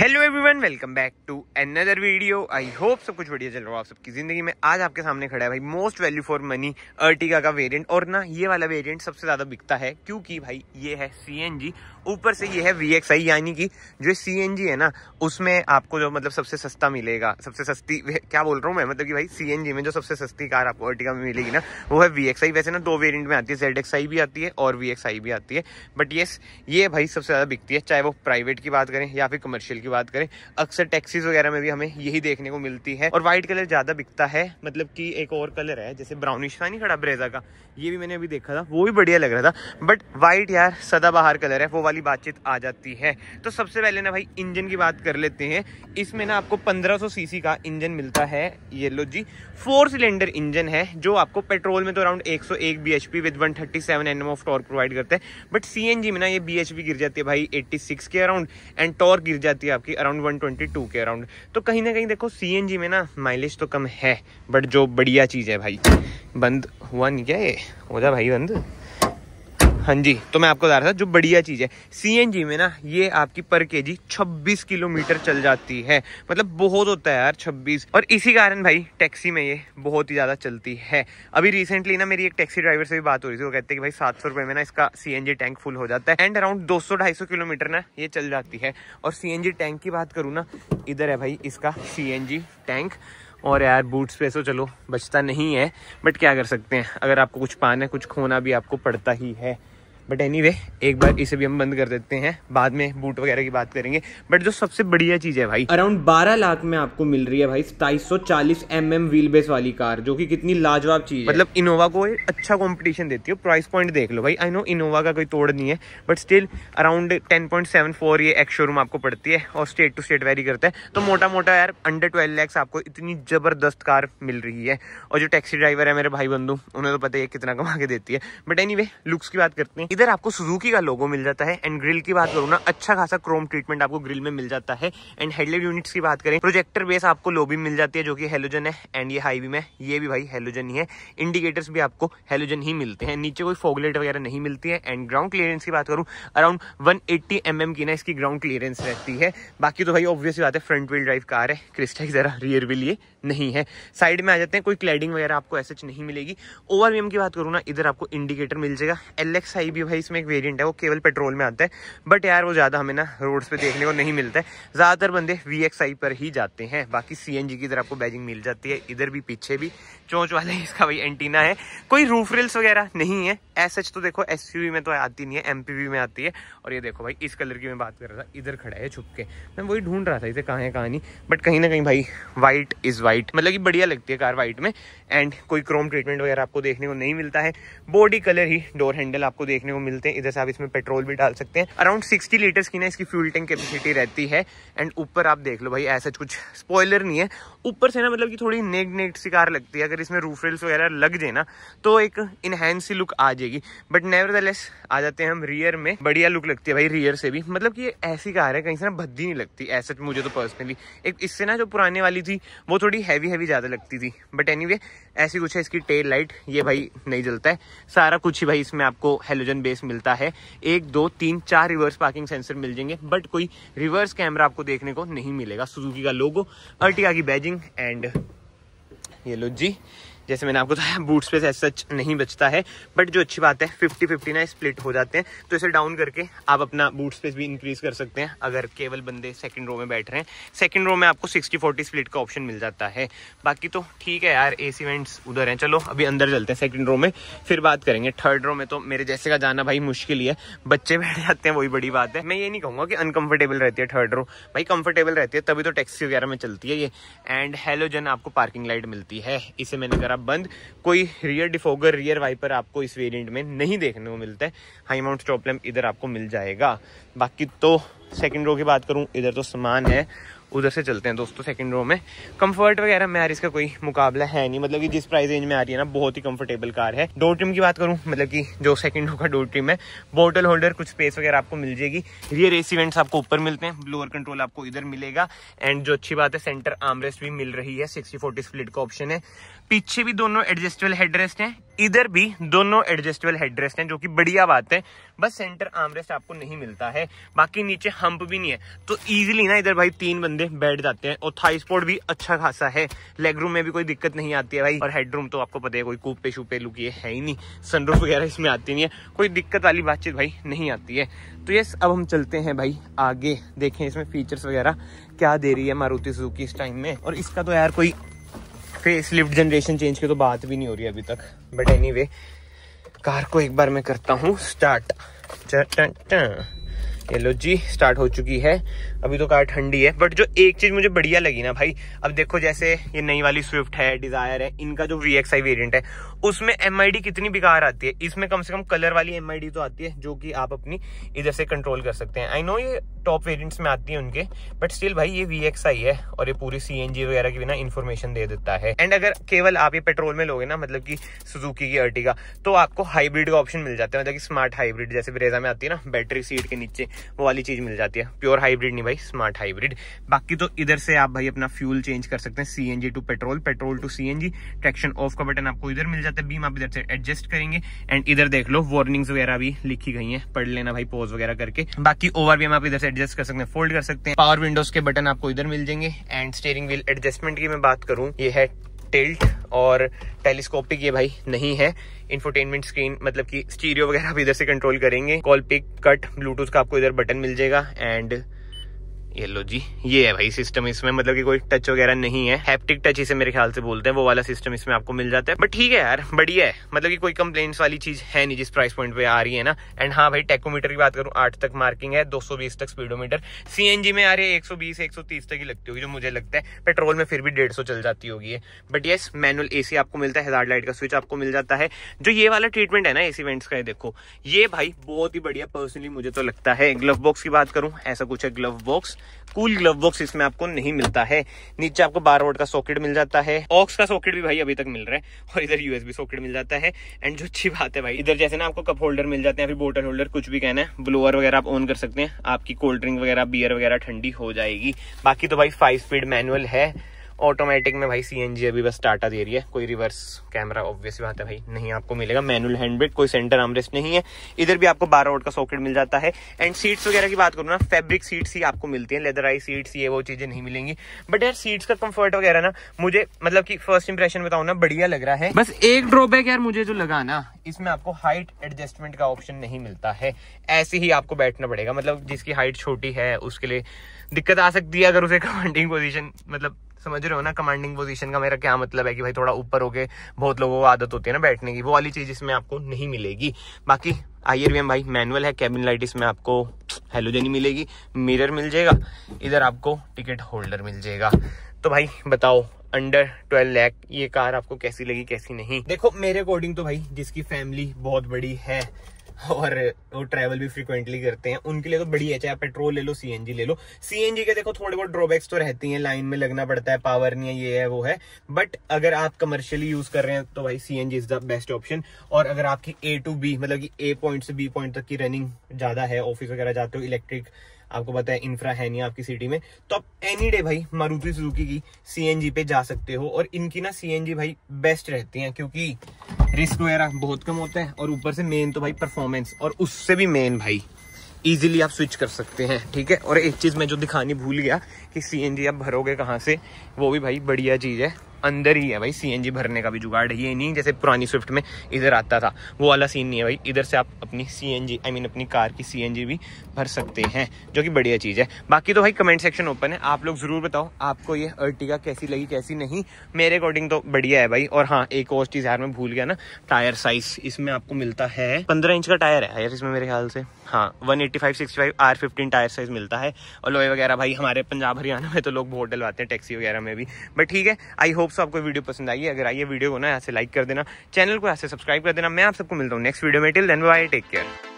hello everyone welcome back to another video I hope सब कुछ बढ़िया चल रहा हो आप सबकी जिंदगी में आज आपके सामने खड़ा है भाई most value for money Ertiga का वेरिएंट और ना ये वाला वेरिएंट सबसे ज़्यादा बिकता है क्योंकि भाई ये है सीएनजी ऊपर से ये है वी एक्स आई यानी कि जो सी एन जी है ना उसमें आपको जो मतलब सबसे सस्ता मिलेगा सबसे सस्ती क्या बोल रहा हूँ मैं मतलब कि भाई सी एन जी में जो सबसे सस्ती कार आपको अर्टिका में मिलेगी ना वो है वी एक्स आई वैसे ना दो वेरियंट में आती है जेड एक्स आई भी आती है और वी एक्स आई भी आती है बट येस ये भाई सबसे ज़्यादा बिकती है चाहे वो प्राइवेट की बात करें या फिर कमर्शियल की बात करें अक्सर टैक्सीज वगैरह में भी हमें यही देखने को मिलती है और वाइट कलर ज़्यादा बिकता है मतलब कि एक और कलर है जैसे ब्राउनिश था नहीं खड़ा ब्रेजा का ये भी मैंने अभी देखा था वो भी बढ़िया लग रहा था बट वाइट यार सदाबहार कलर है वो वाली वाली बातचीत आ जाती है तो सबसे पहले ना भाई इंजन की बात कर लेते हैं इसमें ना आपको 1500 सीसी का इंजन मिलता है ये लो जी फोर सिलेंडर इंजन है जो आपको पेट्रोल में तो around 101 bhp with 137 nm of torque provide करते हैं बट सीएनजी में ना ये bhp गिर जाती है भाई 86 के अराउंड एंड टॉर्क गिर जाती है आपकी अराउंड 122 के अराउंड तो कहीं ना कहीं देखो सीएनजी में ना माइलेज तो कम है बट जो बढ़िया चीज़ है भाई बंद हुआ नहीं क्या ये हो जा भाई बंद हाँ जी तो मैं आपको बता रहा था जो बढ़िया चीज़ है सी में ना ये आपकी पर जी छब्बीस किलोमीटर चल जाती है मतलब बहुत होता है यार 26 और इसी कारण भाई टैक्सी में ये बहुत ही ज़्यादा चलती है अभी रिसेंटली ना मेरी एक टैक्सी ड्राइवर से भी बात हो रही थी वो कहते हैं कि भाई सात सौ में ना इसका सी टैंक फुल हो जाता है एंड अराउंड दो सौ किलोमीटर ना ये चल जाती है और सी टैंक की बात करूँ ना इधर है भाई इसका सी टैंक और यार बूट पे तो चलो बचता नहीं है बट क्या कर सकते हैं अगर आपको कुछ पाना है कुछ खोना भी आपको पड़ता ही है बट एनी anyway, एक बार इसे भी हम बंद कर देते हैं बाद में बूट वगैरह की बात करेंगे बट जो सबसे बढ़िया चीज़ है भाई अराउंड 12 लाख में आपको मिल रही है भाई सताईस सौ चालीस एम एम व्हील बेस वाली कार जो कि कितनी लाजवाब चीज़ मतलब इनोवा को अच्छा कॉम्पिटिशन देती है प्राइस पॉइंट देख लो भाई आई नो इनोवा का कोई तोड़ नहीं है but still around ten point seven four ये एक्स शोरूम आपको पड़ती है और स्टेट टू स्टेट वेरी करता है तो मोटा मोटा यार अंडर ट्वेल्व लैक्स आपको इतनी ज़बरदस्त कार मिल रही है और जो टैक्सी ड्राइवर है मेरे भाई बंधु उन्हें तो पता है कितना कमा के देती है बट एनी लुक्स की बात करते हैं इधर आपको सुजुकी का लोगो मिल जाता है एंड ग्रिल की बात करूँ ना अच्छा खासा क्रोम ट्रीटमेंट आपको ग्रिल में मिल जाता है एंड हेडलाइट यूनिट्स की बात करें प्रोजेक्टर बेस आपको लोबी मिल जाती है जो कि हेलोजन है एंड ये हाई बीम है ये भी भाई हेलोजन ही है इंडिकेटर्स भी आपको हेलोजन ही मिलते हैं नीचे कोई फोगलेट वगैरह नहीं मिलती है एंड ग्राउंड क्लियरेंस की बात करूँ अराउंड वन एट्टी mm की ना इसकी ग्राउंड क्लियरेंस रहती है बाकी तो भाई ऑब्वियसली बात है फ्रंट व्हील ड्राइव कार है क्रिस्टा की जरा रियर व्हील ये नहीं है साइड में आ जाते हैं कोई क्लैडिंग वगैरह आपको ऐसे नहीं मिलेगी ओवर की बात करूँ ना इधर आपको इंडिकेटर मिल जाएगा एल एक्स आई भी भाई इसमें एक वेरियंट है वो केवल पेट्रोल में आता है बट यार वो ज़्यादा हमें ना रोड्स पर देखने को नहीं मिलता है ज़्यादातर बंदे वी एक्स आई पर ही जाते हैं बाकी सी एन जी की इधर आपको बैजिंग मिल जाती है इधर भी पीछे भी चौंच वाले इसका भाई एंटीना है कोई रूफ रिल्स वगैरह नहीं है एस एच तो देखो एस में तो आती नहीं है एम में आती है और ये देखो भाई इस कलर की मैं बात कर रहा था इधर खड़ा है छुप के मैं वही ढूंढ रहा था इसे कहाँ है कहाँ नहीं बट कहीं ना कहीं भाई वाइट इज़ व्हाइट मतलब कि बढ़िया लगती है कार वाइट में एंड कोई क्रोम ट्रीटमेंट वगैरह आपको देखने को नहीं मिलता है बॉडी कलर ही डोर हैंडल आपको देखने को मिलते हैं इधर से आप इसमें पेट्रोल भी डाल सकते हैं अराउंड सिक्सटी लीटर की ना इसकी फ्यूल टैंक कैपेसिटी रहती है एंड ऊपर आप देख लो भाई ऐसा कुछ स्पॉयलर नहीं है ऊपर से ना मतलब की थोड़ी नेक नेक सी कार लगती है अगर इसमें रूफ रेल्स वगैरह लग जाए ना तो एक इनहेंस लुक आ जाएगी बट नेवर आ जाते हैं हम रियर में बढ़िया लुक लगती है भाई रियर से भी मतलब की ऐसी कार है कहीं से ना भद्दी नहीं लगती ऐसा मुझे तो पर्सनली एक इससे ना जो पुराने वाली थी वो थोड़ी थोड़ी हैवी हैवी ज़्यादा लगती थी बट एनीवे ऐसी कुछ है इसकी टेल लाइट ये भाई नहीं जलता है सारा कुछ ही भाई इसमें आपको हेलोजन बेस मिलता है एक दो तीन चार रिवर्स पार्किंग सेंसर मिल जाएंगे बट कोई रिवर्स कैमरा आपको देखने को नहीं मिलेगा सुजुकी का लोगो अर्टिका की बैजिंग एंड ये लो जी जैसे मैंने आपको बताया बूट स्पेस ऐसा सच नहीं बचता है बट जो अच्छी बात है फिफ्टी फिफ्टी ना स्प्लिट हो जाते हैं तो इसे डाउन करके आप अपना बूट स्पेस भी इंक्रीज कर सकते हैं अगर केवल बंदे सेकेंड रो में बैठ रहे हैं सेकेंड रो में आपको सिक्सटी फोर्टी स्प्लिट का ऑप्शन मिल जाता है बाकी तो ठीक है यार ए वेंट्स उधर हैं चलो अभी अंदर चलते हैं सेकेंड रो में फिर बात करेंगे थर्ड रो में तो मेरे जैसे का जाना भाई मुश्किल ही है बच्चे बैठ जाते हैं वही बड़ी बात है मैं ये नहीं कहूँगा कि अनकम्फर्टेबल रहती है थर्ड रो भाई कम्फर्टेबल रहती है तभी तो टैक्सी वगैरह में चलती है ये एंड हेलोजन आपको पार्किंग लाइट मिलती है इसे मैंने करा बंद कोई रियर डिफोगर रियर वाइपर आपको इस वेरिएंट में नहीं देखने को मिलता है हाई माउंट स्टॉप लैम्प इधर आपको मिल जाएगा बाकी तो सेकेंड रो की बात करूं इधर तो समान है उधर से चलते हैं दोस्तों सेकंड रो में कंफर्ट वगैरह में यार इसका कोई मुकाबला है नहीं मतलब कि जिस प्राइस रेंज में आ रही है ना बहुत ही कंफर्टेबल कार है डोर ट्रिम की बात करूं मतलब कि जो सेकंड रो का डोर ट्रिम है बोटल होल्डर कुछ स्पेस वगैरह आपको मिल जाएगी रियर ए वेंट्स आपको ऊपर मिलते हैं ब्लोअर कंट्रोल आपको इधर मिलेगा एंड जो अच्छी बात है सेंटर आमरेस्ट भी मिल रही है सिक्सटी फोर्टी स्प्लिट का ऑप्शन है पीछे भी दोनों एडजस्टेबल हेडरेस्ट है इधर भी दोनों एडजस्टेबल हेडरेस्ट हैं जो कि बढ़िया बात है बस सेंटर आर्मरेस्ट आपको नहीं मिलता है बाकी नीचे हम्प भी नहीं है तो इजीली ना इधर भाई तीन बंदे बैठ जाते हैं और थाई स्पोर्ट भी अच्छा खासा है लेग रूम में भी कोई दिक्कत नहीं आती है भाई और हेडरूम तो आपको पता है कोई कूपे शूपे लुकी है ही नहीं सनरूफ वगैरह इसमें आती नहीं है कोई दिक्कत वाली बातचीत भाई नहीं आती है तो यस अब हम चलते हैं भाई आगे देखें इसमें फीचर्स वगैरह क्या दे रही है मारुति सुजुकी इस टाइम में और इसका तो यार कोई फेस लिफ्ट जनरेशन चेंज की तो बात भी नहीं हो रही अभी तक बट एनी anyway, कार को एक बार मैं करता हूँ स्टार्ट ये लो जी स्टार्ट हो चुकी है अभी तो कार ठंडी है बट जो एक चीज़ मुझे बढ़िया लगी ना भाई अब देखो जैसे ये नई वाली स्विफ्ट है डिज़ायर है इनका जो वी एक्स आई वेरियंट है उसमें एम कितनी बेकार आती है इसमें कम से कम कलर वाली एम तो आती है जो कि आप अपनी इधर से कंट्रोल कर सकते हैं आई नो ये टॉप वेरियंट्स में आती है उनके बट स्टिल भाई ये वी है और ये पूरी सी वगैरह की बिना इन्फॉर्मेशन दे देता है एंड अगर केवल आप ये पेट्रोल में लोगे ना मतलब कि सुजुकी की अर्टिगा तो आपको हाइब्रिड का ऑप्शन मिल जाता है मतलब कि स्मार्ट हाइब्रिड जैसे ब्रेजा में आती है ना बैटरी सीट के नीचे वो वाली चीज मिल जाती है प्योर हाइब्रिड नहीं भाई स्मार्ट हाइब्रिड बाकी तो इधर से आप भाई अपना फ्यूल चेंज कर सकते हैं C to petrol petrol to C traction off का बटन आपको इधर मिल जाता है बीम आप इधर से एडजस्ट करेंगे एंड इधर देख लो वार्निंग्स वगैरह भी लिखी गई है पढ़ लेना भाई पोज वगैरह करके बाकी ओवर बीम आप इधर से एडजस्ट कर सकते हैं फोल्ड कर सकते हैं पावर विंडोज के बटन आपको इधर मिल जाएंगे एंड स्टेयरिंग व्हील एडजस्टमेंट की मैं बात करूँ ये है टिल्ट और टेलीस्कोपिक ये भाई नहीं है इंफोटेनमेंट स्क्रीन मतलब कि स्टीरियो वगैरह आप इधर से कंट्रोल करेंगे कॉल पिक कट ब्लूटूथ का आपको इधर बटन मिल जाएगा एंड ये लो जी ये है भाई सिस्टम इसमें मतलब कि कोई टच वगैरह नहीं है हैप्टिक टच इसे मेरे ख्याल से बोलते हैं वो वाला सिस्टम इसमें आपको मिल जाता है बट ठीक है यार बढ़िया है मतलब कि कोई कंप्लेन्ट्स वाली चीज है नहीं जिस प्राइस पॉइंट पे आ रही है ना एंड हाँ भाई टेकोमीटर की बात करूँ आठ तक मार्किंग है दो तक स्पीडोमीटर सी में आ रही है एक सौ तक ही लगती होगी जो मुझे लगता है पेट्रोल में फिर भी डेढ़ चल जाती होगी बट येस मैनुअल ए आपको मिलता है हजार लाइट का स्विच आपको मिल जाता है जो ये वाला ट्रीटमेंट है ना एसी इवेंट्स का देखो ये भाई बहुत ही बढ़िया पर्सनली मुझे तो लगता है ग्लव बॉक्स की बात करूँ ऐसा कुछ है glove box cool glove box इसमें आपको नहीं मिलता है नीचे आपको बार वोट का सॉकेट मिल जाता है ऑक्स का सॉकेट भी भाई अभी तक मिल रहा है और इधर यूएसबी सॉकेट मिल जाता है एंड जो अच्छी बात है भाई इधर जैसे ना आपको कप होल्डर मिल जाते हैं फिर बोटल होल्डर कुछ भी कहना है ब्लोअर वगैरह आप ऑन कर सकते हैं आपकी कोल्ड ड्रिंक वगैरह बियर वगैरह ठंडी हो जाएगी बाकी तो भाई फाइव स्पीड मैनुअल है ऑटोमेटिक में भाई सीएनजी अभी बस टाटा दे रही है कोई रिवर्स कैमरा ऑब्वियस बात है भाई नहीं आपको मिलेगा मैनुअल हैंडब्रेक कोई सेंटर आमरेस्ट नहीं है इधर भी आपको बारह वोट का सॉकेट मिल जाता है एंड सीट्स वगैरह की बात करूँ ना फेब्रिक सीट्स ही आपको मिलती है लेदर आई सीट्स ये वो चीजें नहीं मिलेंगी बट यार सीट्स का कम्फर्ट वगैरह ना मुझे मतलब की फर्स्ट इंप्रेशन बताऊ ना बढ़िया लग रहा है बस एक ड्रॉबैक यार मुझे जो लगा ना इसमें आपको हाइट एडजस्टमेंट का ऑप्शन नहीं मिलता है ऐसे ही आपको बैठना पड़ेगा मतलब जिसकी हाइट छोटी है उसके लिए दिक्कत आ सकती है अगर उसे कमांडिंग पोजीशन मतलब समझ रहे हो ना कमांडिंग पोजीशन का मेरा क्या मतलब है कि भाई थोड़ा ऊपर होके बहुत लोगों को आदत होती है ना बैठने की वो वाली चीज इसमें आपको नहीं मिलेगी बाकी आईएरवीएम भाई मैनुअल है कैबिन लाइट इसमें आपको हेलोजन ही मिलेगी मिरर मिल जाएगा इधर आपको टिकट होल्डर मिल जाएगा तो भाई बताओ अंडर ट्वेल्व लैक ये कार आपको कैसी लगी कैसी नहीं देखो मेरे अकॉर्डिंग तो भाई जिसकी फैमिली बहुत बड़ी है और वो ट्रैवल भी फ्रिक्वेंटली करते हैं उनके लिए तो बड़ी है चाहे पेट्रोल ले लो सीएनजी ले लो सीएनजी के देखो थोड़े बहुत ड्रॉबैक्स तो रहती हैं लाइन में लगना पड़ता है पावर नहीं है ये है वो है बट अगर आप कमर्शियली यूज कर रहे हैं तो भाई CNG is the best option और अगर आपकी ए टू बी मतलब की ए पॉइंट से बी पॉइंट तक की रनिंग ज्यादा है ऑफिस वगैरह जाते हो इलेक्ट्रिक आपको पता है इंफ्रा है नहीं आपकी सिटी में तो आप एनी डे भाई मारुति सुजुकी की सी पे जा सकते हो और इनकी ना सी भाई बेस्ट रहती हैं क्योंकि रिस्क वगैरह बहुत कम होता है और ऊपर से मेन तो भाई परफॉर्मेंस और उससे भी मेन भाई इजिली आप स्विच कर सकते हैं ठीक है और एक चीज़ मैं जो दिखानी भूल गया कि सी आप भरोगे कहाँ से वो भी भाई बढ़िया चीज़ है अंदर ही है भाई सी भरने का भी जुगाड़ है ये नहीं जैसे पुरानी स्विफ्ट में इधर आता था वो वाला सीन नहीं है भाई इधर से आप अपनी सी आई मीन अपनी कार की सी भी भर सकते हैं जो कि बढ़िया चीज़ है बाकी तो भाई कमेंट सेक्शन ओपन है आप लोग ज़रूर बताओ आपको ये अर्टिगा कैसी लगी कैसी नहीं मेरे अकॉर्डिंग तो बढ़िया है भाई और हाँ एक और चीज़ यार मैं भूल गया ना टायर साइज इसमें आपको मिलता है पंद्रह इंच का टायर है यार इसमें मेरे ख्याल से हाँ one eighty five sixty five R fifteen tyre size मिलता है और लोहे वगैरह भाई हमारे पंजाब हरियाणा में तो लोग बहुत डलवाते हैं टैक्सी वगैरह में भी बट ठीक है आई होप होप्स आपको वीडियो पसंद आई है अगर आइए वीडियो को ना ऐसे लाइक कर देना चैनल को ऐसे सब्सक्राइब कर देना मैं आप सबको मिलता हूँ नेक्स्ट वीडियो में till then bye take care